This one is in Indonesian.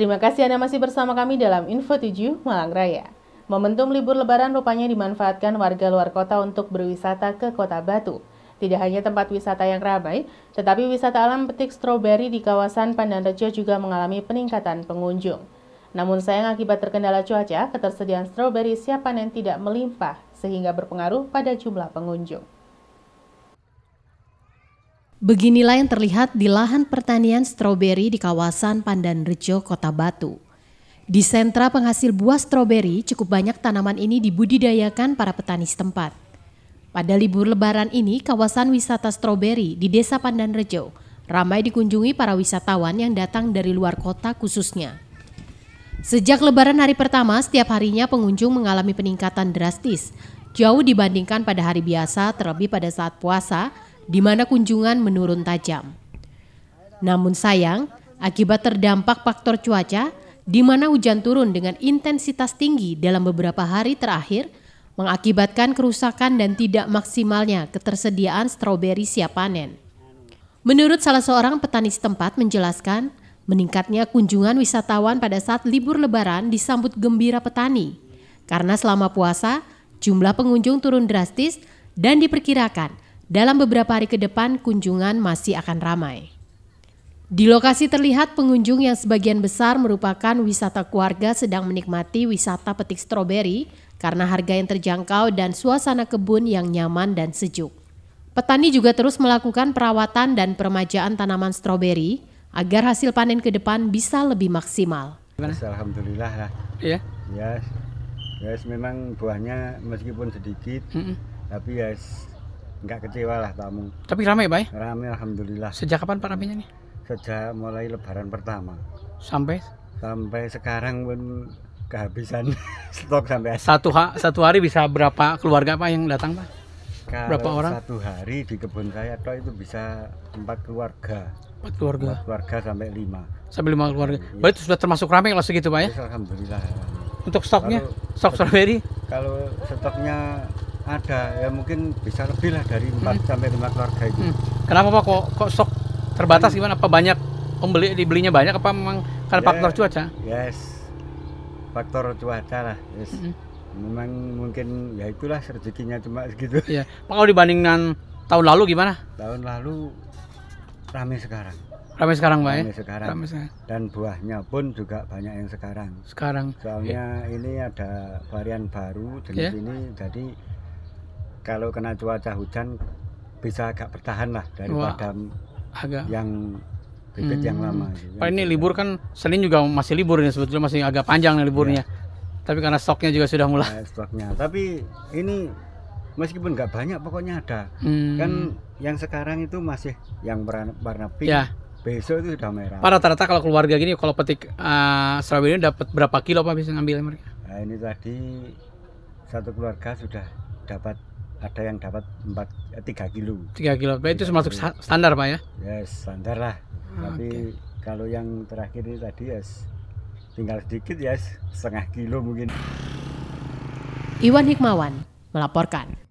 Terima kasih Anda masih bersama kami dalam Info 7 Malang Raya. Momentum libur lebaran rupanya dimanfaatkan warga luar kota untuk berwisata ke kota Batu. Tidak hanya tempat wisata yang ramai, tetapi wisata alam petik stroberi di kawasan Pandan Rejo juga mengalami peningkatan pengunjung. Namun sayang akibat terkendala cuaca, ketersediaan stroberi siap panen tidak melimpah sehingga berpengaruh pada jumlah pengunjung. Beginilah yang terlihat di lahan pertanian stroberi di kawasan Pandan Rejo, Kota Batu. Di sentra penghasil buah stroberi, cukup banyak tanaman ini dibudidayakan para petani setempat. Pada libur lebaran ini, kawasan wisata stroberi di Desa Pandan Rejo ramai dikunjungi para wisatawan yang datang dari luar kota khususnya. Sejak lebaran hari pertama, setiap harinya pengunjung mengalami peningkatan drastis, jauh dibandingkan pada hari biasa terlebih pada saat puasa, di mana kunjungan menurun tajam. Namun sayang, akibat terdampak faktor cuaca, di mana hujan turun dengan intensitas tinggi dalam beberapa hari terakhir, mengakibatkan kerusakan dan tidak maksimalnya ketersediaan stroberi siap panen. Menurut salah seorang petani setempat menjelaskan, meningkatnya kunjungan wisatawan pada saat libur lebaran disambut gembira petani. Karena selama puasa, jumlah pengunjung turun drastis dan diperkirakan dalam beberapa hari ke depan kunjungan masih akan ramai. Di lokasi terlihat pengunjung yang sebagian besar merupakan wisata keluarga sedang menikmati wisata petik stroberi karena harga yang terjangkau dan suasana kebun yang nyaman dan sejuk. Petani juga terus melakukan perawatan dan permajaan tanaman stroberi agar hasil panen ke depan bisa lebih maksimal. Alhamdulillah lah. Ya. Yes, memang buahnya meskipun sedikit, mm -mm. tapi ya yes, nggak kecewa lah tamu. Tapi ramai, Pak? Ramai, alhamdulillah. Sejak kapan Pak ramainya nih? Sejak mulai Lebaran pertama. Sampai? Sampai sekarang pun kehabisan stok sampai. Satu ha satu hari bisa berapa keluarga Pak yang datang Pak? Kalau berapa orang? Satu hari di kebun saya atau itu bisa empat keluarga. Empat keluarga. Empat keluarga sampai lima. Sampai lima keluarga. Ya. Berarti sudah termasuk ramai kalau segitu pak ya? Alhamdulillah. Untuk stoknya, kalau, stok strawberry? Kalau stoknya ada ya mungkin bisa lebih lah dari 4 hmm. sampai 5 keluarga itu. Hmm. Kenapa Pak kok kok stok terbatas gimana apa banyak pembeli dibelinya banyak apa memang karena yeah. faktor cuaca? Yes. Faktor cuaca lah. Yes. Hmm. Memang mungkin ya itulah rezekinya cuma segitu. Iya. Pak kalau dibandingkan tahun lalu gimana? Tahun lalu ramai sekarang. Ramai sekarang, Pak. Ya? Ramai sekarang. Ramai sekarang. Dan buahnya pun juga banyak yang sekarang. Sekarang. Soalnya yeah. ini ada varian baru jenis yeah. ini jadi kalau kena cuaca hujan bisa agak bertahan lah daripada Wah, agak yang bibit hmm. yang lama. Gitu. Pak ini libur kan Senin juga masih libur ini sebetulnya masih agak panjang nih liburnya. Ya. Tapi karena stoknya juga sudah mulai. Nah, stoknya. Tapi ini meskipun nggak banyak pokoknya ada. Hmm. Kan yang sekarang itu masih yang warna, warna pink. Ya. Besok itu sudah merah. Pak rata-rata kalau keluarga gini kalau petik uh, eh, strawberry dapat berapa kilo Pak bisa ngambil mereka? Nah, ini tadi satu keluarga sudah dapat ada yang dapat 4 3 eh, kilo. 3 kilo. Pak itu termasuk standar, Pak ya? Ya, yes, standar lah. Ah, Tapi okay. kalau yang terakhir ini tadi ya yes, tinggal sedikit ya, yes, setengah kilo mungkin. Iwan Hikmawan melaporkan.